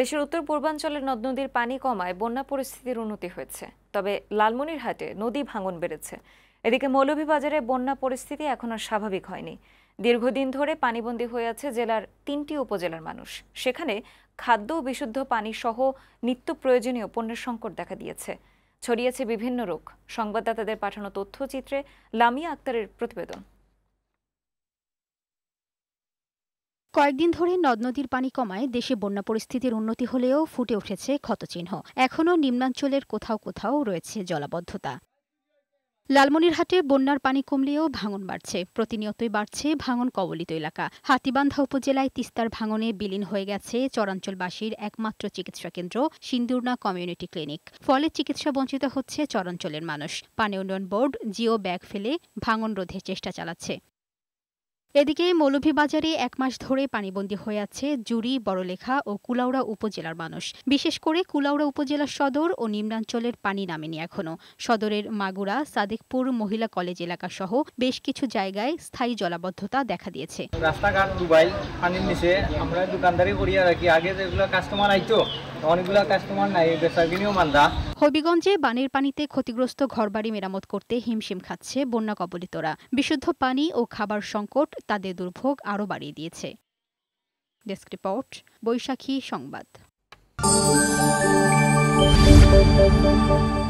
দেশের উত্তর পূর্বাঞ্চলের নদ নদীর পানি কমায় বন্যা পরিস্থিতির উন্নতি হয়েছে তবে লালমনিরহাটে নদী ভাঙন বেড়েছে এদিকে মৌলভীবাজারে বন্যা পরিস্থিতি এখন আর স্বাভাবিক হয়নি দীর্ঘদিন ধরে পানিবন্দী হয়ে আছে জেলার তিনটি উপজেলার মানুষ সেখানে খাদ্য ও বিশুদ্ধ পানি সহ নিত্য প্রয়োজনীয় পণ্যের সংকট দেখা দিয়েছে ছড়িয়েছে বিভিন্ন রোগ সংবাদদাতাদের পাঠানো তথ্যচিত্রে লামিয়া আক্তারের প্রতিবেদন কয়েকদিন ধরে নদ নদীর পানি কমায় দেশে বন্যা পরিস্থিতির উন্নতি হলেও ফুটে উঠেছে ক্ষতচিহ্ন এখনও নিম্নাঞ্চলের কোথাও কোথাও রয়েছে জলাবদ্ধতা লালমনিরহাটে বন্যার পানি কমলেও ভাঙন বাড়ছে প্রতিনিয়তই বাড়ছে ভাঙন কবলিত এলাকা হাতিবান্ধা উপজেলায় তিস্তার ভাঙনে বিলীন হয়ে গেছে চরাঞ্চলবাসীর একমাত্র চিকিৎসা কেন্দ্র সিন্দুরনা কমিউনিটি ক্লিনিক ফলে চিকিৎসা বঞ্চিত হচ্ছে চরাঞ্চলের মানুষ পানি উন্নয়ন বোর্ড জিও ব্যাগ ফেলে ভাঙন রোধের চেষ্টা চালাচ্ছে এদিকে মৌলভীবাজারে এক মাস ধরে পানিবন্দী হয়ে আছে জুরি বড়লেখা ও কুলাউড়া উপজেলার মানুষ বিশেষ করে কুলাউড়া উপজেলার সদর ও নিম্নাঞ্চলের পানি নামেনি এখনও সদরের মাগুরা সাদেকপুর মহিলা কলেজ এলাকা সহ বেশ কিছু জায়গায় স্থায়ী জলাবদ্ধতা দেখা দিয়েছে রাস্তাঘাট ডুবাই পানির নিচে আমরা দোকানদারি করিয়া রাখি আগে যেগুলো কাস্টমার আইতো হবিগঞ্জে বানের পানিতে ক্ষতিগ্রস্ত ঘরবাড়ি মেরামত করতে হিমশিম খাচ্ছে বন্যা কবলিতরা বিশুদ্ধ পানি ও খাবার সংকট তাদের দুর্ভোগ আরও বাড়িয়ে দিয়েছে ডেস্ক রিপোর্ট বৈশাখী সংবাদ